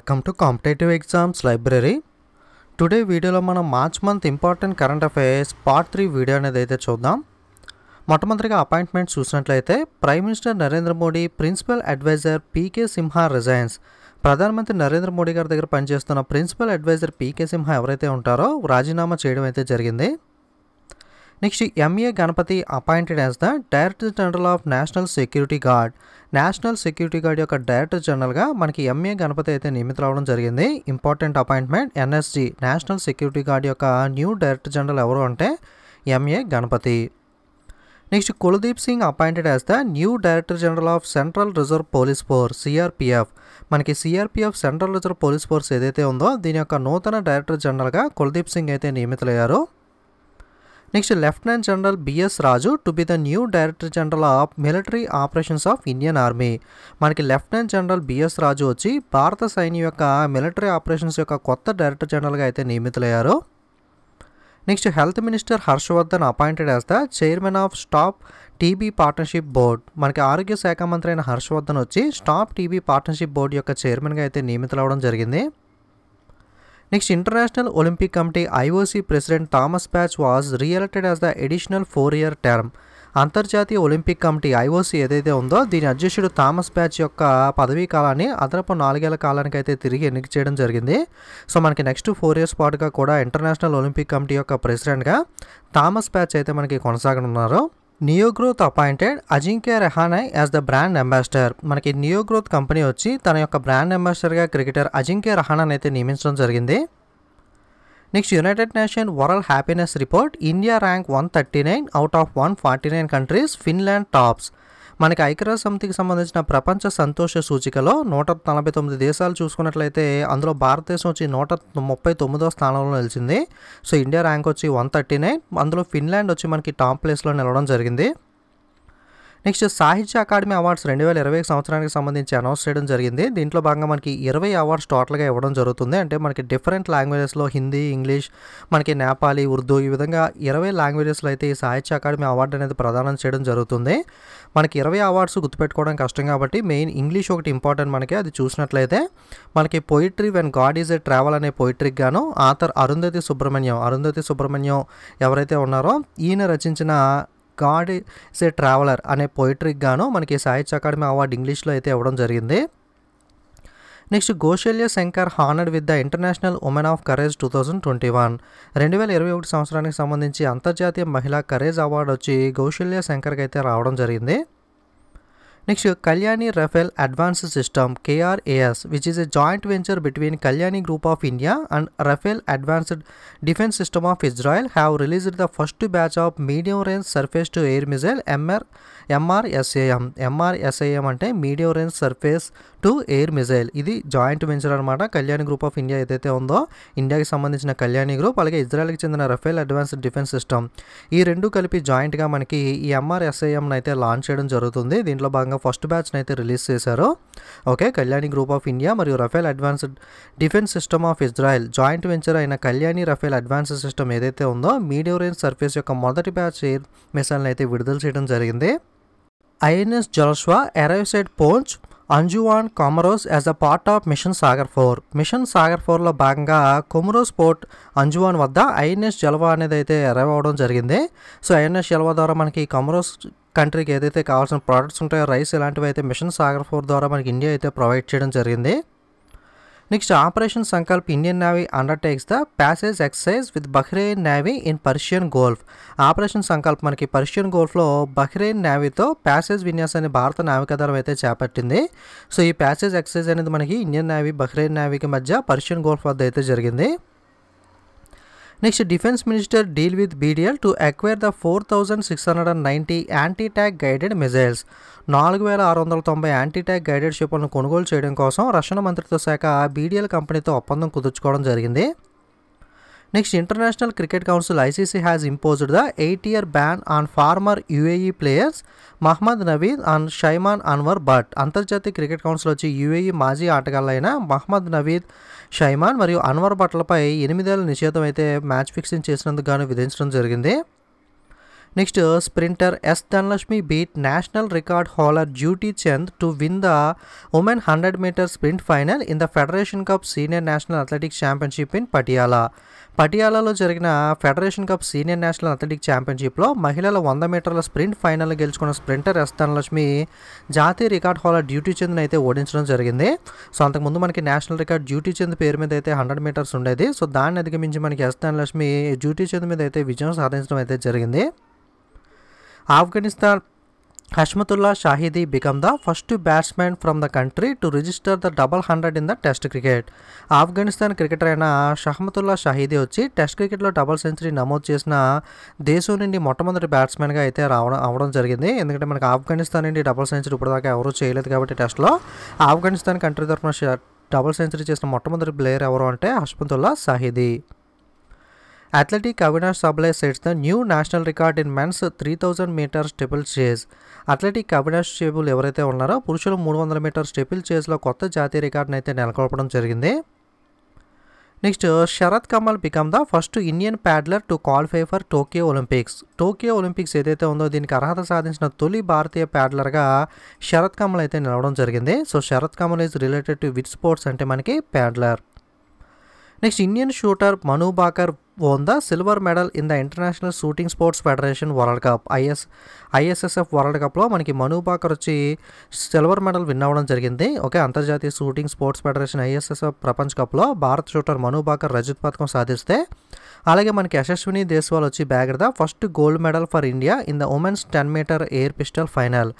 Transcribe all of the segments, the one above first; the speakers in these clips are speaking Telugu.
Welcome to competitive exams library today వీడియోలో మనం March month important current affairs part three video అనేది అయితే చూద్దాం మొట్టమొదటిగా అపాయింట్మెంట్ చూసినట్లయితే prime minister Narendra Modi principal advisor PK Sinha resigns ప్రధానమంత్రి నరేంద్ర మోడీ గారి దగ్గర పనిచేస్తున్న ప్రిన్సిపల్ అడ్వైజర్ పీకే సింహా ఎవరైతే ఉంటారో రాజీనామా చేయడం అయితే జరిగింది next MA Ganapathi appointed as the Director General of National Security Guard National Security Guard యొక్క డైరెక్టర్ జనరల్గా మనకి ఎంఏ గణపతి అయితే నియమితులు అవడం జరిగింది important appointment NSG National Security Guard యొక్క న్యూ డైరెక్టర్ జనరల్ ఎవరు అంటే MA Ganapathi next Kuldeep Singh appointed as the new director General of Central Reserve Police Force CRPF మనకి CRPF Central Reserve Police Force ఏదైతే ఉందో దీని యొక్క నూతన డైరెక్టర్ జనరల్గా కులదీప్ సింగ్ అయితే నియమితులయ్యారు next lieutenant general BS Raju to be the new director General of Military Operations of Indian Army మనకి లెఫ్టినెంట్ జనరల్ బిఎస్ రాజు వచ్చి భారత సైన్యం యొక్క మిలిటరీ ఆపరేషన్స్ యొక్క కొత్త డైరెక్టర్ జనరల్గా అయితే నియమితులయ్యారు next health minister Harshvardhan appointed as the chairman of Stop TB Partnership Board మనకి ఆరోగ్య శాఖ మంత్రి అయిన హర్షవర్ధన్ వచ్చి స్టాప్ టీబీ పార్ట్నర్షిప్ బోర్డు యొక్క చైర్మన్గా అయితే నియమితులవడం జరిగింది next International Olympic Committee IOC president Thomas Bach was re as the additional four year term అంతర్జాతీయ ఒలింపిక్ కమిటీ ఐఓసీ ఏదైతే ఉందో దీని అధ్యక్షుడు థామస్ బ్యాచ్ యొక్క పదవీ కాలాన్ని అదనపు నాలుగేళ్ల కాలానికి అయితే తిరిగి ఎన్నిక చేయడం జరిగింది సో మనకి నెక్స్ట్ ఫోర్ ఇయర్స్ పాటుగా కూడా ఇంటర్నేషనల్ ఒలింపిక్ కమిటీ యొక్క ప్రెసిడెంట్గా థామస్ బ్యాచ్ అయితే మనకి కొనసాగనున్నారు Growth appointed Ajinkya Rahane as the brand ambassador మనకి గ్రోత్ కంపెనీ వచ్చి తన యొక్క బ్రాండ్ అంబాసిడర్గా క్రికెటర్ అజింక్య రహానాన్ అయితే నియమించడం జరిగింది next United Nation World Happiness Report India rank one thirty nine out of one forty nine countries Finland tops మనకి ఐక్యరాజ్య సమితికి సంబంధించిన ప్రపంచ సంతోష సూచికలో నూట నలభై తొమ్మిది దేశాలు చూసుకున్నట్లయితే అందులో భారతదేశం వచ్చి నూట ముప్పై తొమ్మిదో స్థానంలో నిలిచింది సో ఇండియా ర్యాంక్ వచ్చి వన్ థర్టీ నైన్ అందులో ఫిన్లాండ్ వచ్చి మనకి టాప్ ప్లేస్లో నిలవడం జరిగింది నెక్స్ట్ సాహిత్య అకాడమీ అవార్డ్స్ రెండు వేల ఇరవై సంవత్సరానికి సంబంధించి అనౌన్స్ చేయడం జరిగింది దీంట్లో భాగంగా మనకి ఇరవై అవార్డ్స్ టోటల్గా ఇవ్వడం జరుగుతుంది అంటే మనకి డిఫరెంట్ లాంగ్వేజెస్లో హిందీ ఇంగ్లీష్ మనకి నేపాలి ఉర్దూ ఈ విధంగా ఇరవై లాంగ్వేజెస్లో అయితే ఈ సాహిత్య అకాడమీ అవార్డు అనేది ప్రదానం చేయడం జరుగుతుంది మనకి ఇరవై అవార్డ్స్ గుర్తుపెట్టుకోవడం కష్టం కాబట్టి మెయిన్ ఇంగ్లీష్ ఒకటి ఇంపార్టెంట్ మనకి అది చూసినట్లయితే మనకి poetry when God is a travel అనే పొయిట్రీకి గాను ఆథర్ అరుంధతి సుబ్రహ్మణ్యం అరుంధతి సుబ్రహ్మణ్యం ఎవరైతే ఉన్నారో ఈయన రచించిన గాడ్ ఈజ్ ఎ ట్రావెలర్ అనే పొయిట్రీకి గాను మనకి సాహిత్య అకాడమీ అవార్డు ఇంగ్లీష్లో అయితే ఇవ్వడం జరిగింది నెక్స్ట్ గోషల్య Shankar honoured with the International Women of Courage two thousand twenty one రెండు వేల ఇరవై ఒకటి సంవత్సరానికి సంబంధించి అంతర్జాతీయ మహిళా కరేజ్ అవార్డు వచ్చి గౌశల్య శంకర్కి అయితే రావడం జరిగింది next Kalyani Rafael advance system KRAS which is a joint venture between Kalyani group of India and Rafael advanced defence system of Israel have released the first batch of medium range surface to air missile MR MRSAM MRSAM అంటే medium range surface to air missile ఇది జాయింట్ వెంచర్ అనమాట కళ్యాణి గ్రూప్ ఆఫ్ ఇండియా ఏదైతే ఉందో ఇండియాకి సంబంధించిన కళ్యాణి గ్రూప్ అలాగే ఇజ్రాయెల్కి చెందిన రఫేల్ అడ్వాన్స్డ్ డిఫెన్స్ సిస్టమ్ ఈ రెండు కలిపి జాయింట్గా మనకి ఈ ఎంఆర్ఎస్ఐఎంని అయితే లాంచ్ చేయడం జరుగుతుంది దీంట్లో భాగంగా ఫస్ట్ బ్యాచ్ని అయితే రిలీజ్ చేశారు okay Kalyani group of India మరియు Rafael advanced defence system of Israel joint venture అయిన కళ్యాణి రఫేల్ అడ్వాన్స్ సిస్టమ్ ఏదైతే ఉందో మీడియం రేంజ్ సర్ఫేస్ యొక్క మొదటి బ్యాచ్ ఎయిర్ మిసైల్ని అయితే విడుదల చేయడం జరిగింది ఐఎన్ఎస్ Jalshwa arrives at పోంచ్ Anjouan Comoros as a part of mission Sagar four mission Sagar ఫోర్లో భాగంగా కొమరోస్ పోర్ట్ అంజువాన్ వద్ద ఐఎన్ఎస్ జలవా అనేది అయితే అరైవ్ అవ్వడం జరిగింది సో ఐఎన్ఎస్ జలవా ద్వారా మనకి కొమరోస్ కంట్రీకి ఏదైతే కావాల్సిన ప్రోడక్ట్స్ ఉంటాయో రైస్ ఇలాంటివి అయితే మిషన్ సాగర్ ఫోర్ ద్వారా మనకి ఇండియా అయితే ప్రొవైడ్ చేయడం జరిగింది next operation Sankalp Indian Navy undertakes the passage exercise with Bahrain Navy in Persian Gulf operation Sankalp మనకి పర్షియన్ గోల్ఫ్లో బహ్రెయిన్ నేవీతో ప్యాసేజ్ విన్యాసాన్ని భారత నావికాదళం అయితే చేపట్టింది సో ఈ ప్యాసేజ్ ఎక్సైజ్ అనేది మనకి ఇండియన్ నేవీ బహ్రెయిన్ నేవీకి మధ్య పర్షియన్ గోల్ఫ్ వద్ద అయితే జరిగింది next defence minister deal with BDL to acquire the four thousand six hundred and anti tank guided missiles నాలుగు వేల ఆరు వందల తొంభై యాంటీ-ట్యాక్ గైడెడ్ షిప్లను కొనుగోలు చేయడం కోసం రక్షణ మంత్రిత్వ శాఖ బీడీఎల్ కంపెనీతో ఒప్పందం కుదుర్చుకోవడం జరిగింది next International Cricket Council ICC has imposed the eight year ban on former UAE players Mohammad Naveed and Shaiman Anwar Butt అంతర్జాతీయ క్రికెట్ కౌన్సిల్ వచ్చి యూఏఈ e మాజీ ఆటగాళ్ళైన మహ్మద్ నవీద్ షైమాన్ మరియు అన్వర్ భట్లపై ఎనిమిదేళ్ల నిషేధం అయితే మ్యాచ్ ఫిక్సింగ్ చేసినందుకు గాను విధించడం జరిగింది next sprinter S Dhanalakshmi beat national record హోలర్ Dutee Chand to win the women hundred metre sprint final in the Federation Cup senior national athletics championship in Patiala పటియాలాలో జరిగిన Federation Cup senior national athletic ఛాంపియన్షిప్లో మహిళల వంద మీటర్ల స్ప్రింట్ ఫైనల్ గెలుచుకున్న స్ప్రింటర్ ఎస్ ధనలక్ష్మి జాతీయ రికార్డ్ హోలా డ్యూటీ చెందిన అయితే ఓడించడం జరిగింది సో అంతకుముందు మనకి నేషనల్ రికార్డ్ డ్యూటీ చెంది పేరు మీద అయితే హండ్రెడ్ మీటర్స్ ఉండేది సో దాన్ని అధిగమించి మనకి ఎస్ ధనలక్ష్మి డ్యూటీ చెంది మీద అయితే విజయం సాధించడం అయితే జరిగింది Afghanistan Hashmatullah Shahidi become the first batsmen from the country to register the double hundred in the test cricket Afghanistan cricketer అయిన షహమతుల్లా షాహీదీ వచ్చి టెస్ట్ క్రికెట్లో డబల్ సెంచరీ నమోదు చేసిన దేశం నుండి మొట్టమొదటి బ్యాట్స్మెన్గా అయితే రావడం అవడం జరిగింది ఎందుకంటే మనకు ఆఫ్ఘనిస్తాన్ నుండి డబల్ సెంచరీ ఇప్పటిదాకా ఎవరూ చేయలేదు కాబట్టి టెస్ట్లో ఆఫ్ఘనిస్తాన్ కంట్రీ తరఫున డబల్ సెంచరీ చేసిన మొట్టమొదటి ప్లేయర్ ఎవరు అంటే Hashmatullah Shahidi athletic Avinash Sable sets the new national record in men's three thousand metres triple chase athletic Avinash Sable ఎవరైతే ఉన్నారో పురుషులు మూడు వందల మీటర్ స్టెపిల్ చేసిలో కొత్త జాతీయ రికార్డును అయితే నెలకొల్పడం జరిగింది next Sharath Kamal become the first Indian paddler to qualify for Tokyo Olympics Tokyo Olympics ఏదైతే ఉందో దీనికి అర్హత సాధించిన తొలి భారతీయ ప్యాడ్లర్గా శరత్ కమల్ అయితే నిలవడం జరిగింది so Sharath Kamal is related to which sports అంటే మనకి paddler next Indian shooter Manu Bhaker won the silver medal in the International Shooting Sports Federation World Cup IS ISSF World కప్లో మనకి మను బాకర్ వచ్చి సిల్వర్ మెడల్ విన్ అవ్వడం జరిగింది ఓకే అంతర్జాతీయ షూటింగ్ స్పోర్ట్స్ ఫెడరేషన్ ఐఎస్ఎస్ఎఫ్ ప్రపంచ కప్లో భారత్ షూటర్ మను బాకర్ రజత్ పథకం సాధిస్తే అలాగే మనకి యశస్విని దేశ్వాల్ వచ్చి bagged the first gold medal for India in the women's ten metre air pistol final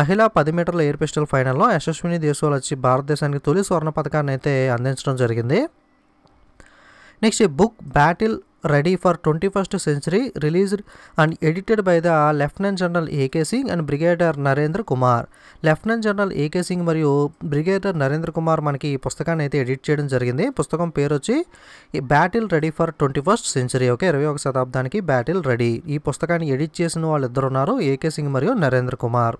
మహిళా పది మీటర్ల ఎయిర్ పిస్టల్ ఫైనల్లో యశస్విని దేశ్వాల్ వచ్చి భారతదేశానికి తొలి స్వర్ణ పథకాన్ని అయితే అందించడం జరిగింది next book battle ready for twenty first century released and edited by the lieutenant general AK Singh and brigadier Narendra Kumar lieutenant general AK Singh మరియు బ్రిగేడర్ నరేంద్ర కుమార్ మనకి ఈ పుస్తకాన్ని అయితే ఎడిట్ చేయడం జరిగింది పుస్తకం పేరు వచ్చి battle ready for twenty first century okay ఇరవై ఒక శతాబ్దానికి బ్యాటిల్ రెడీ ఈ పుస్తకాన్ని ఎడిట్ చేసిన ఇద్దరు ఉన్నారు ఏకే సింగ్ మరియు Narendra Kumar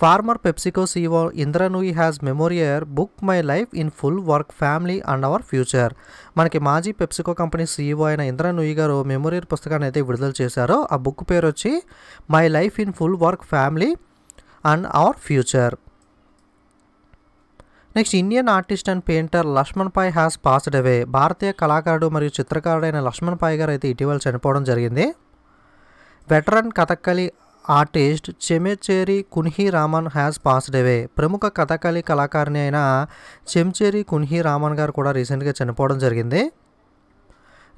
former PepsiCo CEO Indra Nooyi has memoir book my life in full work family and our future మనకి మాజీ పెప్సికో కంపెనీ సీఈఓ అయిన ఇంద్రనూయి గారు మెమోరియర్ పుస్తకాన్ని అయితే విడుదల చేశారో ఆ బుక్ పేరు వచ్చి my life in full work family and our future next Indian artist and painter Laxman Pai has passed away భారతీయ కళాకారుడు మరియు చిత్రకారుడైన లక్ష్మణ్ పాయ్ గారు అయితే ఇటీవల చనిపోవడం జరిగింది veteran Kathakali artist Chemancheri Kunhi Raman has passed away ప్రముఖ కథకళి కళాకారిణి అయిన చెమ్చేరి కున్హి రామన్ గారు కూడా రీసెంట్గా చనిపోవడం జరిగింది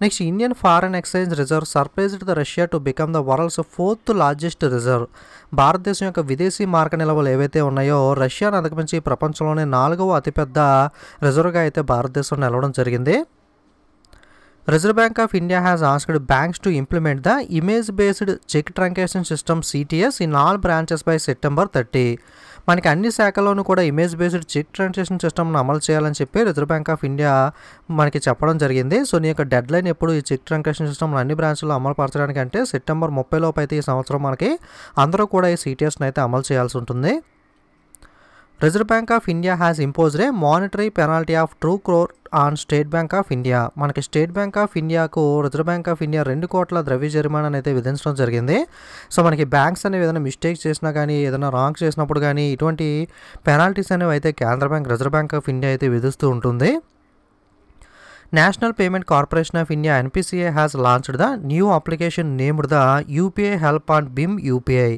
next Indian foreign exchange reserve surprised the Russia to become the world's fourth largest reserve భారతదేశం యొక్క విదేశీ మార్క నిల్వలు ఏవైతే ఉన్నాయో రష్యాను అధిగమించి ప్రపంచంలోనే నాలుగవ అతిపెద్ద రిజర్వ్గా అయితే భారతదేశం నిలవడం జరిగింది reserve bank of India has asked banks to implement the image based cheque truncation system CTS in all branches by September thirty మనకి అన్ని శాఖల్లోనూ కూడా ఇమేజ్ బేస్డ్ చెక్ ట్రాన్సాక్షన్ సిస్టమ్ను అమలు చేయాలని చెప్పి రిజర్వ్ బ్యాంక్ ఆఫ్ ఇండియా మనకి చెప్పడం జరిగింది సో నీ యొక్క డెడ్ లైన్ ఎప్పుడు ఈ చెక్ ట్రాన్సాక్షన్ సిస్టమ్ అన్ని బ్రాంచ్లో అమలు పరచడానికి అంటే సెప్టెంబర్ ముప్పై లోపు అయితే ఈ సంవత్సరం మనకి అందరూ కూడా ఈ సిటిఎస్ను అయితే అమలు చేయాల్సి ఉంటుంది reserve bank of India has imposed a monetary penalty of two crore on state bank of India మనకి స్టేట్ బ్యాంక్ ఆఫ్ ఇండియాకు రిజర్వ్ బ్యాంక్ ఆఫ్ ఇండియా రెండు కోట్ల ద్రవ్య జరిమానా అయితే విధించడం జరిగింది సో మనకి బ్యాంక్స్ అనేవి ఏదైనా మిస్టేక్స్ చేసినా కానీ ఏదైనా రాంగ్ చేసినప్పుడు కానీ ఇటువంటి పెనాల్టీస్ అనేవి అయితే కేంద్ర bank reserve bank of India అయితే విధిస్తూ ఉంటుంది national payment corporation of India NPCI has launched the new application named the UPI help and BHIM UPI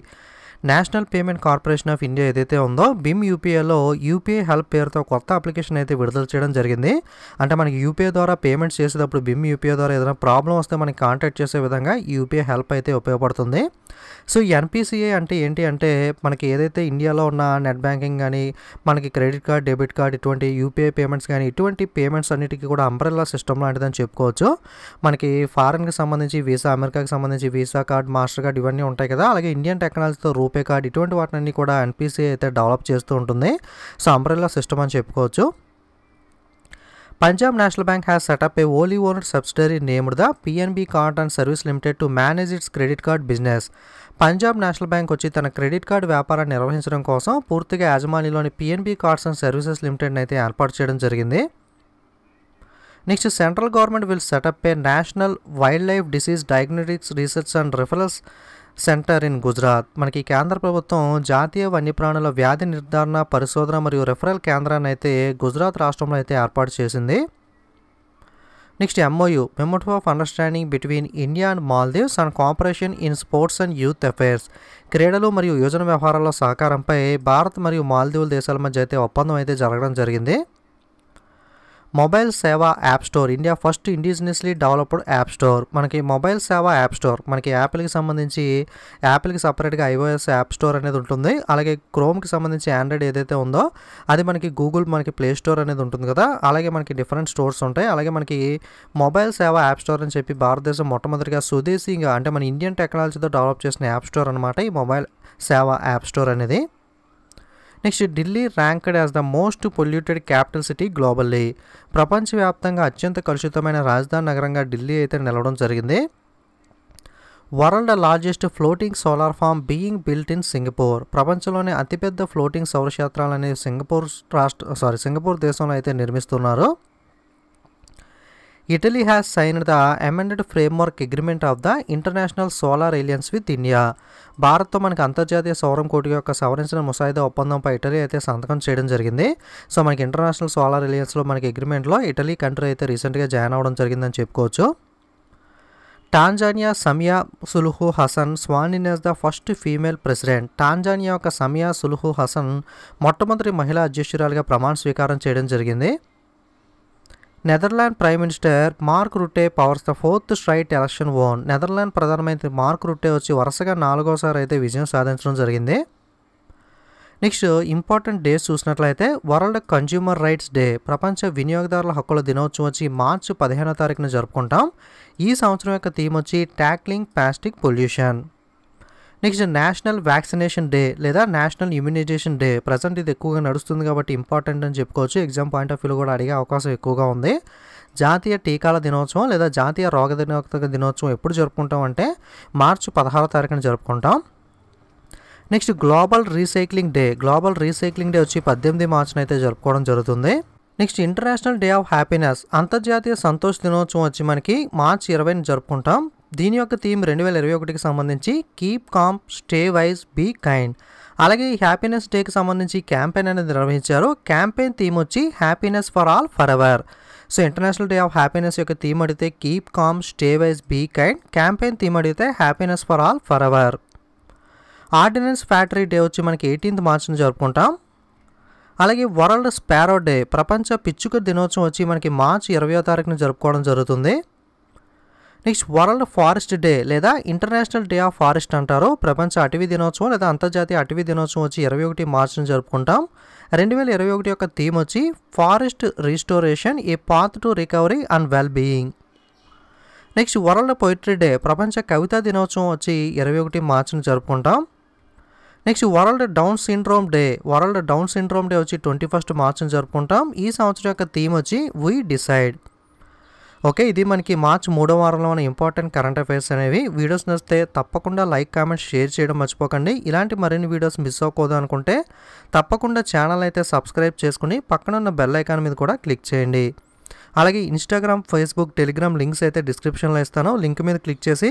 national payment corporation of India ఏదైతే ఉందో బిమ్ యూపీఐలో యూపీఐ హెల్ప్ పేరుతో కొత్త అప్లికేషన్ అయితే విడుదల చేయడం జరిగింది అంటే మనకి యూపీఐ ద్వారా పేమెంట్స్ చేసేటప్పుడు బిమ్ యూపీఐ ద్వారా ఏదైనా ప్రాబ్లం వస్తే మనకి కాంటాక్ట్ చేసే విధంగా యూపీఐ హెల్ప్ అయితే ఉపయోగపడుతుంది సో ఎన్పిసిఐ అంటే ఏంటి అంటే మనకి ఏదైతే ఇండియాలో ఉన్న నెట్ బ్యాంకింగ్ కానీ మనకి క్రెడిట్ కార్డ్ డెబిట్ కార్డ్ ఇటువంటి యూపీఐ పేమెంట్స్ కానీ ఇటువంటి పేమెంట్స్ అన్నిటికీ కూడా అంబ్రెల్లా సిస్టమ్ లాంటిదని చెప్పుకోవచ్చు మనకి ఫారెన్కి సంబంధించి వీసా అమెరికాకి సంబంధించి వీసా కార్డ్ మాస్టర్ కార్డ్ ఇవన్నీ ఉంటాయి కదా అలాగే ఇండియన్ టెక్నాలజీతో రూ రూపే కార్డ్ ఇటువంటి వాటిని కూడా ఎన్పిసి అయితే డెవలప్ చేస్తూ ఉంటుంది సో అంబ్రెల్లా సిస్టమ్ అని చెప్పుకోవచ్చు Punjab national bank has set up a wholly owner subsidiary named the PNB card and service limited to manage its credit card business Punjab national bank వచ్చి తన క్రెడిట్ కార్డ్ వ్యాపారాన్ని నిర్వహించడం కోసం పూర్తిగా యాజమాన్యంలోని పిఎన్బి కార్డ్స్ అండ్ సర్వీసెస్ లిమిటెడ్ని అయితే ఏర్పాటు చేయడం జరిగింది next central government will set up a national wildlife disease diagnostics research and referrals centre in Gujarat మనకి కేంద్ర ప్రభుత్వం జాతీయ వన్యప్రాణుల వ్యాధి నిర్ధారణ పరిశోధన మరియు రెఫరల్ కేంద్రాన్ని అయితే గుజరాత్ రాష్ట్రంలో అయితే ఏర్పాటు చేసింది నెక్స్ట్ ఎంఓయూ మెమోటో of understanding between India and Maldives and cooperation in sports and youth affairs క్రీడలు మరియు యోజన వ్యవహారాల సహకారంపై భారత్ మరియు మాల్దీవుల దేశాల మధ్య అయితే ఒప్పందం అయితే జరగడం జరిగింది mobile Seva app store India first indigenously developed app store మనకి మొబైల్ సేవ యాప్ స్టోర్ మనకి యాపిల్కి సంబంధించి యాపిల్కి సపరేట్గా ఐఓఎస్ యాప్ స్టోర్ అనేది ఉంటుంది అలాగే క్రోమ్కి సంబంధించి ఆండ్రాయిడ్ ఏదైతే ఉందో అది మనకి గూగుల్ మనకి ప్లే స్టోర్ అనేది ఉంటుంది కదా అలాగే మనకి డిఫరెంట్ స్టోర్స్ ఉంటాయి అలాగే మనకి మొబైల్ సేవ యాప్ స్టోర్ అని చెప్పి భారతదేశం మొట్టమొదటిగా స్వదేశీగా అంటే మన ఇండియన్ టెక్నాలజీతో డెవలప్ చేసిన యాప్ స్టోర్ అనమాట ఈ మొబైల్ సేవ యాప్ స్టోర్ అనేది next Delhi ranked as the most polluted capital city globally ప్రపంచవ్యాప్తంగా అత్యంత కలుషితమైన రాజధాని నగరంగా ఢిల్లీ అయితే నిలవడం జరిగింది world largest floating solar farm being built in Singapore ప్రపంచంలోనే అతిపెద్ద ఫ్లోటింగ్ సౌరక్షేత్రాలు సింగపూర్ రాష్ట్ర సారీ సింగపూర్ దేశంలో అయితే నిర్మిస్తున్నారు Italy has signed the amended framework agreement of the International Solar Alliance with India. భారత్తో మనకి అంతర్జాతీయ సౌరం కోటి యొక్క సవరించిన ముసాయిదా ఒప్పందంపై ఇటలీ అయితే సంతకం చేయడం జరిగింది సో మనకి ఇంటర్నేషనల్ సోలార్ అలియన్స్లో మనకి అగ్రిమెంట్లో ఇటలీ కంట్రీ అయితే రీసెంట్గా జాయిన్ అవ్వడం జరిగిందని చెప్పుకోవచ్చు టాంజానియా సమియా సులుహు హసన్ స్వానినస్ the first female president Tanzania యొక్క సమియా సులుహు హసన్ మొట్టమొదటి మహిళా అధ్యక్షురాలుగా ప్రమాణ స్వీకారం చేయడం జరిగింది Netherland prime minister Mark Rutte powers the fourth straight election won Netherland ప్రధానమంత్రి మార్క్ రుట్టే వచ్చి వరుసగా నాలుగోసారి అయితే విజయం సాధించడం జరిగింది నెక్స్ట్ ఇంపార్టెంట్ డేస్ చూసినట్లయితే వరల్డ్ కన్జ్యూమర్ రైట్స్ డే ప్రపంచ వినియోగదారుల హక్కుల దినోత్సవం వచ్చి మార్చి పదిహేనో తారీఖున జరుపుకుంటాం ఈ సంవత్సరం యొక్క థీమ్ వచ్చి tackling plastic pollution next national vaccination day లేదా నేషనల్ ఇమ్యూనైజేషన్ డే ప్రజెంట్ ఇది ఎక్కువగా నడుస్తుంది కాబట్టి ఇంపార్టెంట్ అని చెప్పుకోవచ్చు ఎగ్జామ్ పాయింట్ ఆఫ్ వ్యూలో కూడా అడిగే అవకాశం ఎక్కువగా ఉంది జాతీయ టీకాల దినోత్సవం లేదా జాతీయ రోగనిరోధక దినోత్సవం ఎప్పుడు జరుపుకుంటాం అంటే మార్చి పదహారో తారీఖున జరుపుకుంటాం next global recycling day global recycling day వచ్చి పద్దెనిమిది మార్చిన అయితే జరుపుకోవడం జరుగుతుంది next international day of happiness అంతర్జాతీయ సంతోష్ దినోత్సవం వచ్చి మనకి మార్చి ఇరవైని జరుపుకుంటాం దీని యొక్క థీమ్ రెండు వేల ఇరవై ఒకటికి సంబంధించి keep calm stay wise be kind అలాగే ఈ హ్యాపీనెస్ డేకి సంబంధించి క్యాంపెయిన్ అనేది నిర్వహించారు క్యాంపెయిన్ థీమ్ వచ్చి happiness for all forever so international day of happiness యొక్క థీమ్ అడిగితే keep calm stay wise be kind campaign theme అడిగితే happiness for all forever ordnance factory day వచ్చి మనకి ఎయిటీన్త్ మార్చిని జరుపుకుంటాం అలాగే వరల్డ్ స్పారో డే ప్రపంచ పిచ్చుక దినోత్సవం వచ్చి మనకి మార్చ్ ఇరవయో తారీఖున జరుపుకోవడం జరుగుతుంది నెక్స్ట్ వరల్డ్ ఫారెస్ట్ డే లేదా ఇంటర్నేషనల్ డే ఆఫ్ ఫారెస్ట్ అంటారు ప్రపంచ అటవీ దినోత్సవం లేదా అంతర్జాతీయ అటవీ దినోత్సవం వచ్చి ఇరవై ఒకటి మార్చిని జరుపుకుంటాం రెండు వేల ఇరవై ఒకటి యొక్క థీమ్ వచ్చి forest restoration a path to recovery and well being next world poetry day ప్రపంచ కవితా దినోత్సవం వచ్చి ఇరవై ఒకటి మార్చిని జరుపుకుంటాం next world down syndrome day world down syndrome day వచ్చి ట్వంటీ ఫస్ట్ మార్చిని జరుపుకుంటాం ఈ సంవత్సరం యొక్క థీమ్ వచ్చి వీ డిసైడ్ ఓకే ఇది మనకి మార్చ్ మూడో వారంలో ఉన్న ఇంపార్టెంట్ కరెంట్ అఫైర్స్ అనేవి వీడియోస్ నచ్చితే తప్పకుండా లైక్ కామెంట్ షేర్ చేయడం మర్చిపోకండి ఇలాంటి మరిన్ని వీడియోస్ మిస్ అవ్వకూడదు అనుకుంటే తప్పకుండా ఛానల్ అయితే సబ్స్క్రైబ్ చేసుకుని పక్కన ఉన్న బెల్ ఐకాన్ మీద కూడా క్లిక్ చేయండి అలాగే ఇన్స్టాగ్రామ్ ఫేస్బుక్ టెలిగ్రామ్ లింక్స్ అయితే డిస్క్రిప్షన్లో ఇస్తాను లింక్ మీద క్లిక్ చేసి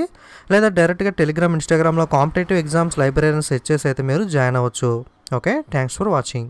లేదా డైరెక్ట్గా టెలిగ్రామ్ ఇన్స్టాగ్రామ్లో కాంపిటేటివ్ ఎగ్జామ్స్ లైబ్రరీని సెర్చ్ చేసి అయితే మీరు జాయిన్ అవ్వచ్చు ఓకే థ్యాంక్స్ ఫర్ వాచింగ్